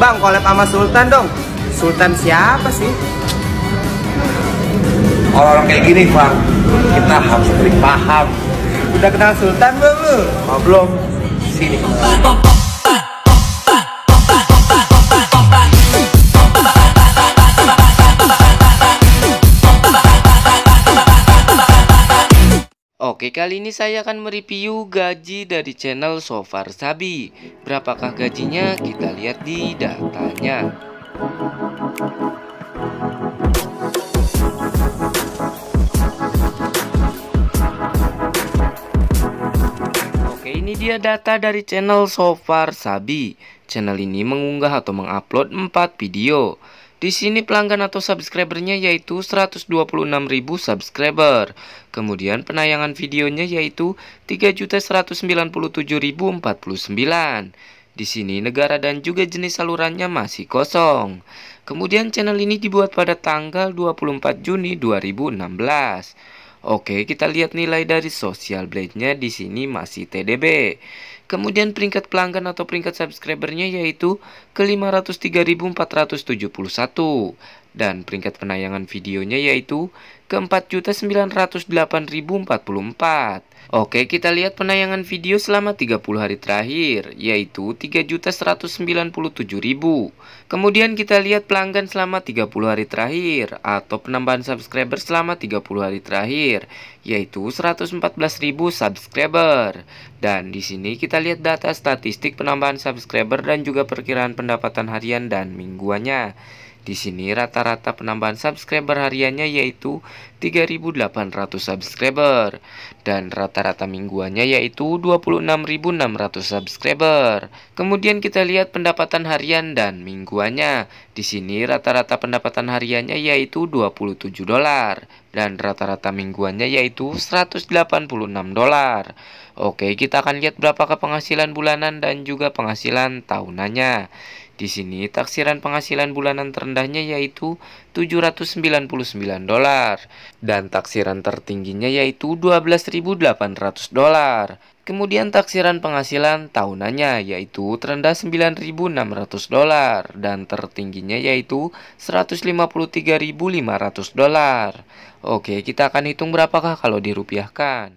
Bang, collab sama Sultan dong. Sultan siapa sih? Orang-orang kayak gini, Bang. Kita harus sering paham. Udah kenal Sultan belum lu? Oh, belum. Sini. Oke kali ini saya akan mereview gaji dari channel Sofar Sabi Berapakah gajinya kita lihat di datanya Oke ini dia data dari channel Sofar Sabi Channel ini mengunggah atau mengupload 4 video di sini pelanggan atau subscribernya yaitu 126.000 subscriber. Kemudian penayangan videonya yaitu 3.197.049. Di sini negara dan juga jenis salurannya masih kosong. Kemudian channel ini dibuat pada tanggal 24 Juni 2016. Oke, kita lihat nilai dari Social Blade-nya di sini masih TDB. Kemudian peringkat pelanggan atau peringkat subscribernya yaitu ke 503.471 dan peringkat penayangan videonya yaitu ke 4.908.044. Oke, kita lihat penayangan video selama 30 hari terakhir, yaitu 3.197.000. Kemudian kita lihat pelanggan selama 30 hari terakhir, atau penambahan subscriber selama 30 hari terakhir, yaitu 114.000 subscriber. Dan di sini kita lihat data statistik penambahan subscriber dan juga perkiraan pendapatan harian dan mingguannya. Di sini rata-rata penambahan subscriber hariannya yaitu 3.800 subscriber dan rata-rata mingguannya yaitu 26.600 subscriber. Kemudian kita lihat pendapatan harian dan mingguannya. Di sini rata-rata pendapatan hariannya yaitu 27 dolar dan rata-rata mingguannya yaitu 186 dolar. Oke, kita akan lihat berapakah penghasilan bulanan dan juga penghasilan tahunannya. Di sini taksiran penghasilan bulanan terendahnya yaitu 799 dolar dan taksiran tertingginya yaitu 12.800 dolar. Kemudian taksiran penghasilan tahunannya yaitu terendah 9.600 dolar dan tertingginya yaitu 153.500 dolar. Oke, kita akan hitung berapakah kalau dirupiahkan.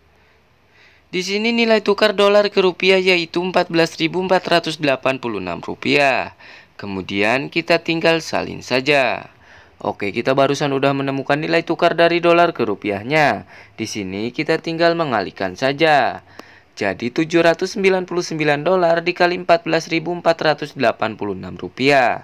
Di sini nilai tukar dolar ke rupiah yaitu 14.486 rupiah. Kemudian kita tinggal salin saja. Oke, kita barusan udah menemukan nilai tukar dari dolar ke rupiahnya. Di sini kita tinggal mengalihkan saja. Jadi 799 dolar dikali 14.486 rupiah.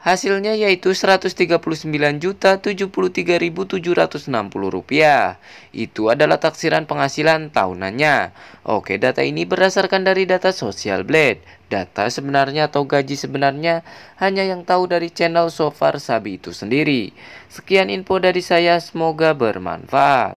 Hasilnya yaitu Rp139.073.760. Itu adalah taksiran penghasilan tahunannya. Oke, data ini berdasarkan dari data Social Blade. Data sebenarnya atau gaji sebenarnya hanya yang tahu dari channel Sofar Sabi itu sendiri. Sekian info dari saya, semoga bermanfaat.